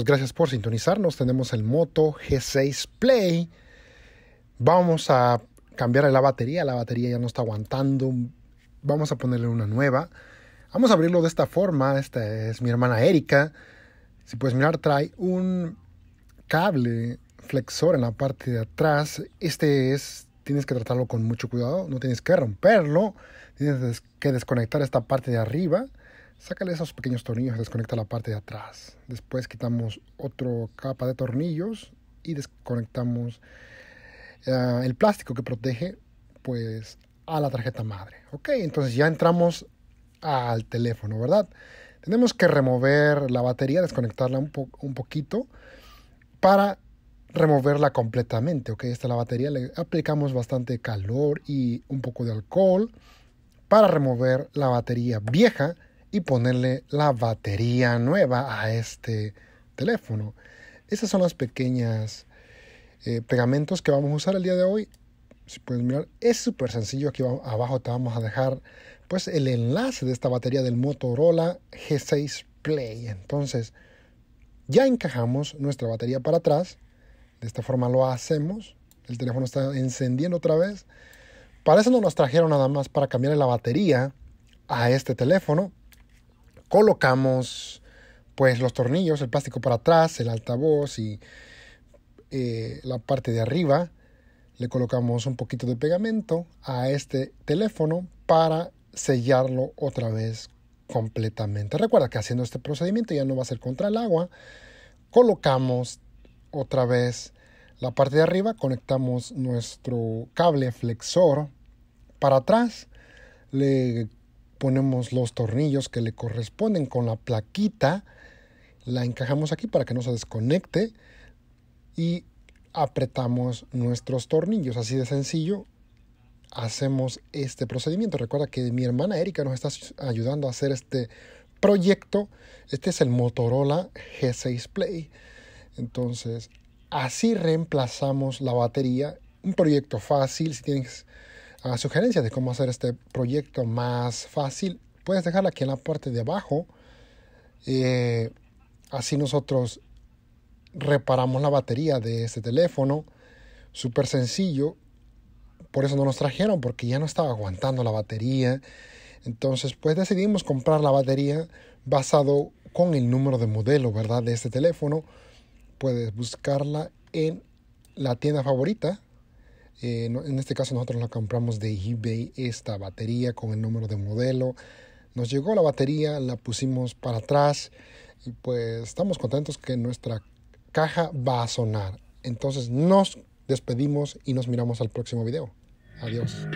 Pues gracias por sintonizarnos. Tenemos el Moto G6 Play. Vamos a cambiar la batería. La batería ya no está aguantando. Vamos a ponerle una nueva. Vamos a abrirlo de esta forma. Esta es mi hermana Erika. Si puedes mirar, trae un cable flexor en la parte de atrás. Este es, tienes que tratarlo con mucho cuidado. No tienes que romperlo. Tienes que desconectar esta parte de arriba Sácale esos pequeños tornillos, desconecta la parte de atrás. Después quitamos otra capa de tornillos y desconectamos ah, el plástico que protege pues a la tarjeta madre. Ok, entonces ya entramos al teléfono, ¿verdad? Tenemos que remover la batería, desconectarla un, poquito para removerla completamente. Ok, esta es la batería, le aplicamos bastante calor y un poco de alcohol para remover la batería vieja y ponerle la batería nueva a este teléfono. Esas son las pequeñas eh, pegamentos que vamos a usar el día de hoy. Si puedes mirar, es súper sencillo. Aquí abajo te vamos a dejar pues el enlace de esta batería del Motorola G6 Play. Entonces, ya encajamos nuestra batería para atrás. De esta forma lo hacemos. El teléfono está encendiendo otra vez. Para eso no nos trajeron nada más para cambiar la batería a este teléfono colocamos pues los tornillos, el plástico para atrás, el altavoz y eh, la parte de arriba. Le colocamos un poquito de pegamento a este teléfono para sellarlo otra vez completamente. Recuerda que haciendo este procedimiento ya no va a ser contra el agua. Colocamos otra vez la parte de arriba, conectamos nuestro cable flexor para atrás, le ponemos los tornillos que le corresponden con la plaquita, la encajamos aquí para que no se desconecte y apretamos nuestros tornillos. Así de sencillo hacemos este procedimiento. Recuerda que mi hermana Erika nos está ayudando a hacer este proyecto. Este es el Motorola G6 Play. Entonces, así reemplazamos la batería. Un proyecto fácil, si tienes a ah, sugerencias de cómo hacer este proyecto más fácil, puedes dejarla aquí en la parte de abajo. Eh, así nosotros reparamos la batería de este teléfono. Súper sencillo. Por eso no nos trajeron, porque ya no estaba aguantando la batería. Entonces, pues decidimos comprar la batería basado con el número de modelo, ¿verdad? De este teléfono. Puedes buscarla en la tienda favorita eh, en este caso nosotros la compramos de eBay, esta batería con el número de modelo. Nos llegó la batería, la pusimos para atrás y pues estamos contentos que nuestra caja va a sonar. Entonces nos despedimos y nos miramos al próximo video. Adiós.